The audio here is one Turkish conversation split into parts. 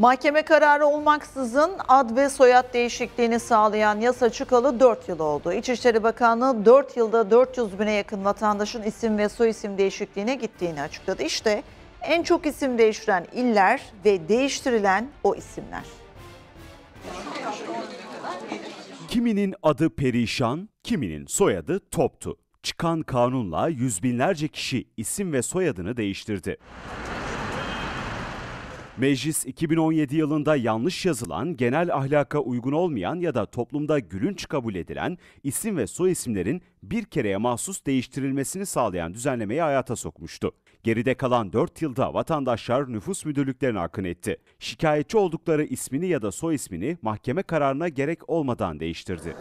Mahkeme kararı olmaksızın ad ve soyad değişikliğini sağlayan yasa çıkalı 4 yıl oldu. İçişleri Bakanlığı 4 yılda 400 bine yakın vatandaşın isim ve soyisim değişikliğine gittiğini açıkladı. İşte en çok isim değiştiren iller ve değiştirilen o isimler. Kiminin adı Perişan, kiminin soyadı Toptu. Çıkan kanunla yüz binlerce kişi isim ve soyadını değiştirdi. Meclis 2017 yılında yanlış yazılan, genel ahlaka uygun olmayan ya da toplumda gülünç kabul edilen isim ve soy isimlerin bir kereye mahsus değiştirilmesini sağlayan düzenlemeyi hayata sokmuştu. Geride kalan 4 yılda vatandaşlar nüfus müdürlüklerine akın etti. Şikayetçi oldukları ismini ya da soy ismini mahkeme kararına gerek olmadan değiştirdi.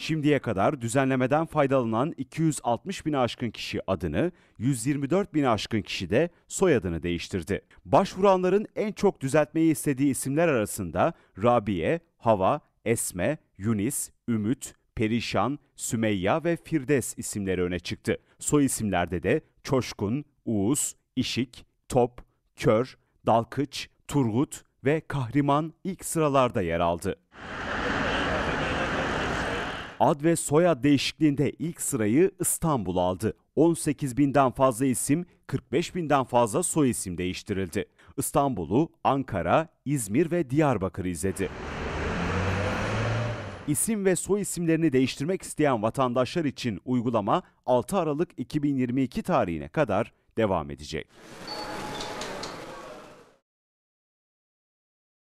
Şimdiye kadar düzenlemeden faydalanan 260 bin aşkın kişi adını, 124 bin aşkın kişi de soyadını değiştirdi. Başvuranların en çok düzeltmeyi istediği isimler arasında Rabiye, Hava, Esme, Yunis, Ümit, Perişan, Sümeyya ve Firdes isimleri öne çıktı. Soy isimlerde de Çoşkun, Uğuz, İşik, Top, Kör, Dalkıç, Turgut ve Kahriman ilk sıralarda yer aldı. Ad ve soyad değişikliğinde ilk sırayı İstanbul aldı. 18 binden fazla isim, 45 binden fazla soy isim değiştirildi. İstanbul'u Ankara, İzmir ve Diyarbakır izledi. İsim ve soy isimlerini değiştirmek isteyen vatandaşlar için uygulama 6 Aralık 2022 tarihine kadar devam edecek.